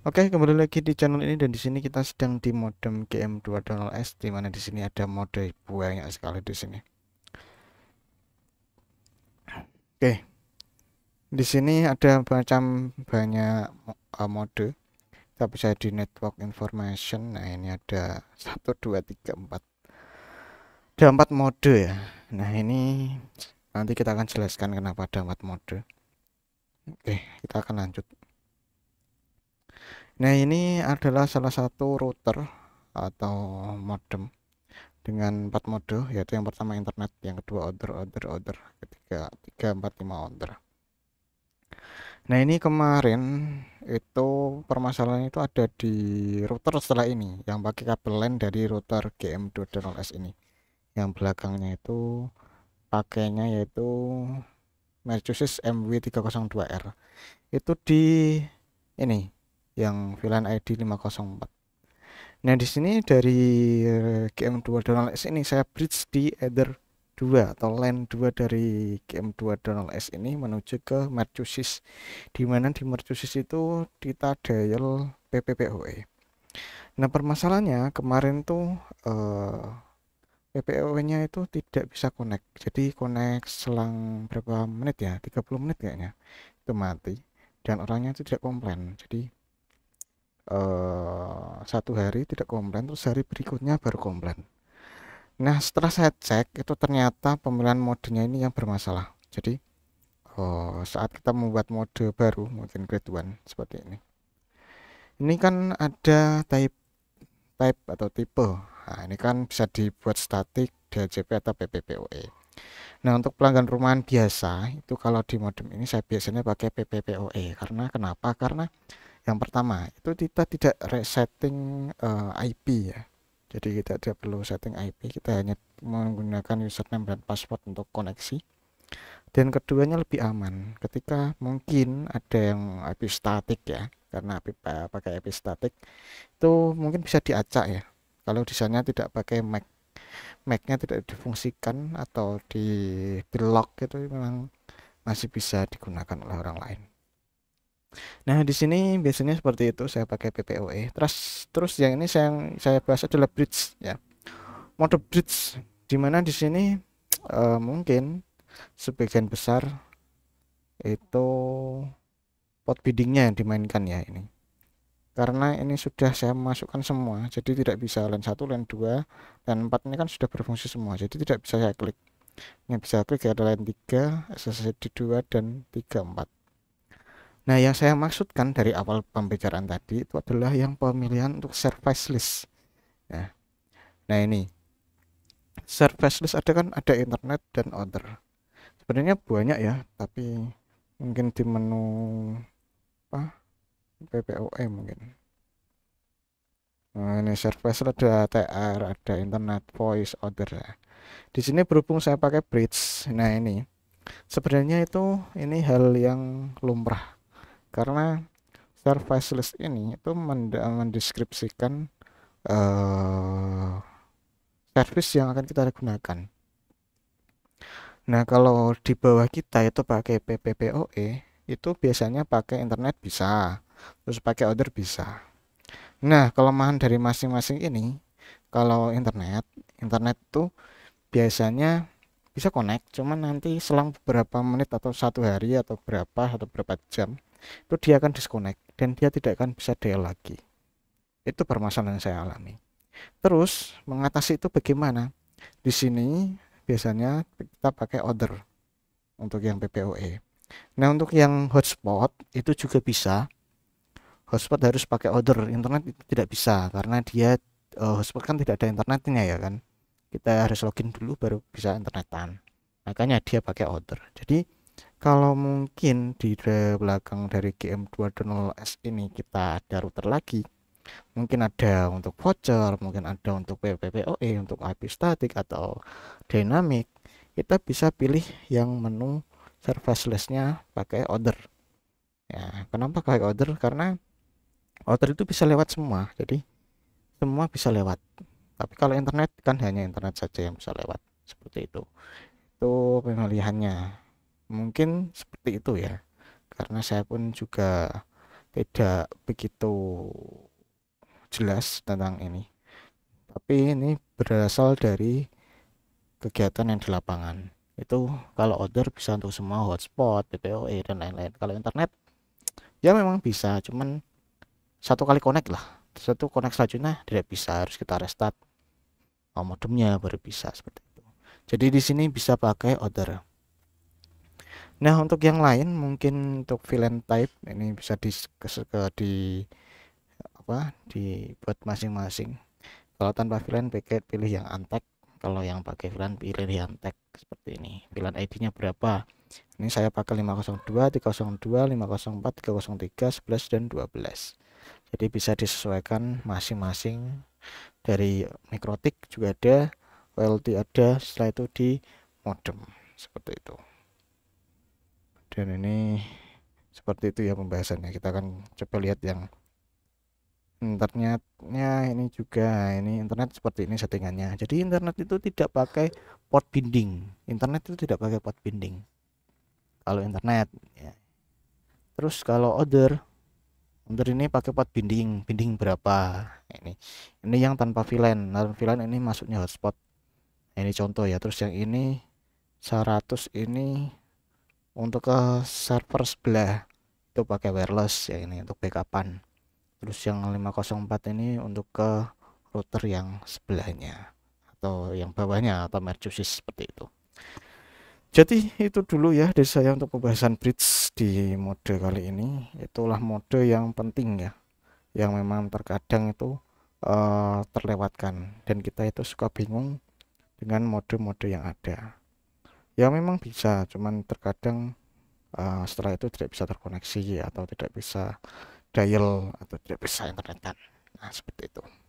Oke, kembali lagi di channel ini dan di sini kita sedang di modem gm 200 s di mana di sini ada mode banyak sekali di sini. Oke. Di sini ada macam banyak eh, mode. Kita bisa di network information. Nah, ini ada 1 2 3 4. Ada 4 mode ya. Nah, ini nanti kita akan jelaskan kenapa ada 4 mode. Oke, kita akan lanjut. Nah, ini adalah salah satu router atau modem dengan empat mode yaitu yang pertama internet, yang kedua order, order, order, ketiga tiga empat lima order. Nah, ini kemarin itu permasalahan itu ada di router setelah ini yang pakai kabel LAN dari router GM200S ini. Yang belakangnya itu pakainya yaitu Mercusis MW302R. Itu di ini yang VLAN ID 504 nah di sini dari eh, GM2 Donald S ini saya bridge di Ether 2 atau LAN 2 dari GM2 Donald S ini menuju ke Mercusis mana di Mercusis itu kita dial PPPoE nah permasalahannya kemarin tuh eh, PPOE nya itu tidak bisa connect jadi connect selang berapa menit ya 30 menit kayaknya itu mati dan orangnya itu tidak komplain jadi uh, satu hari tidak komplain terus hari berikutnya baru komplain nah setelah saya cek itu ternyata pemilihan modenya ini yang bermasalah jadi uh, saat kita membuat mode baru mungkin grade 1 seperti ini ini kan ada type type atau tipe nah, ini kan bisa dibuat statik DHCP atau PPPoE nah untuk pelanggan rumahan biasa itu kalau di modem ini saya biasanya pakai PPPoE karena kenapa karena yang pertama itu kita tidak resetting uh, eh, IP ya. Jadi kita tidak perlu setting IP, kita hanya menggunakan username dan password untuk koneksi. Dan keduanya lebih aman ketika mungkin ada yang IP statik ya, karena IP, eh, pakai IP statik itu mungkin bisa diacak ya. Kalau desainnya tidak pakai Mac Mac-nya tidak difungsikan atau di block itu memang masih bisa digunakan oleh orang lain. Nah, di sini biasanya seperti itu saya pakai PPOE. Terus terus yang ini saya saya bahas adalah bridge ya. Mode bridge di mana di sini uh, mungkin sebagian besar itu pot biddingnya yang dimainkan ya ini karena ini sudah saya masukkan semua jadi tidak bisa lain satu lain dua dan empat ini kan sudah berfungsi semua jadi tidak bisa saya klik yang bisa klik ya adalah lain tiga SSD dua dan tiga empat Nah, yang saya maksudkan dari awal pembicaraan tadi itu adalah yang pemilihan untuk service list. Ya. Nah, ini service list ada kan ada internet dan order. Sebenarnya banyak ya, tapi mungkin di menu apa? PPOE mungkin. Nah, ini service ada TR, ada internet, voice, order. Ya. Di sini berhubung saya pakai bridge. Nah, ini sebenarnya itu ini hal yang lumrah karena service list ini itu mendeskripsikan uh, service yang akan kita gunakan nah kalau di bawah kita itu pakai PPPoE itu biasanya pakai internet bisa terus pakai order bisa nah kelemahan dari masing-masing ini kalau internet internet tuh biasanya bisa connect cuman nanti selang beberapa menit atau satu hari atau berapa atau berapa jam itu dia akan disconnect dan dia tidak akan bisa DL lagi itu permasalahan yang saya alami terus mengatasi itu bagaimana di sini biasanya kita pakai order untuk yang PPOE nah untuk yang hotspot itu juga bisa hotspot harus pakai order internet itu tidak bisa karena dia uh, hotspot kan tidak ada internetnya ya kan kita harus login dulu baru bisa internetan makanya dia pakai order jadi kalau mungkin di belakang dari gm 2.0 s ini kita ada router lagi mungkin ada untuk voucher mungkin ada untuk PPPoE untuk IP static atau dynamic kita bisa pilih yang menu service listnya pakai order ya kenapa pakai order karena order itu bisa lewat semua jadi semua bisa lewat tapi kalau internet kan hanya internet saja yang bisa lewat seperti itu itu pemilihannya mungkin seperti itu ya karena saya pun juga tidak begitu jelas tentang ini tapi ini berasal dari kegiatan yang di lapangan itu kalau order bisa untuk semua hotspot, PPOE dan lain-lain kalau internet ya memang bisa cuman satu kali connect lah satu connect selanjutnya tidak bisa harus kita restart modemnya baru bisa seperti itu jadi di sini bisa pakai order Nah untuk yang lain mungkin untuk vlan type ini bisa di, di apa dibuat masing-masing. Kalau tanpa vlan pakai pilih yang antek. Kalau yang pakai vlan pilih yang antek seperti ini. vlan ID-nya berapa? Ini saya pakai 502, 302, 504, 303, 11 dan 12. Jadi bisa disesuaikan masing-masing dari mikrotik juga ada, OLT ada, setelah itu di modem seperti itu dan ini seperti itu ya pembahasannya kita akan coba lihat yang internetnya ini juga ini internet seperti ini settingannya jadi internet itu tidak pakai port binding internet itu tidak pakai port binding kalau internet ya. terus kalau order order ini pakai port binding binding berapa ini ini yang tanpa VLAN dan nah, VLAN ini masuknya hotspot ini contoh ya terus yang ini 100 ini untuk ke server sebelah itu pakai wireless ya ini untuk backupan terus yang 504 ini untuk ke router yang sebelahnya atau yang bawahnya atau mercusis seperti itu jadi itu dulu ya dari saya untuk pembahasan bridge di mode kali ini itulah mode yang penting ya yang memang terkadang itu uh, terlewatkan dan kita itu suka bingung dengan mode-mode yang ada ya memang bisa cuman terkadang uh, setelah itu tidak bisa terkoneksi atau tidak bisa dial atau tidak bisa internetan nah seperti itu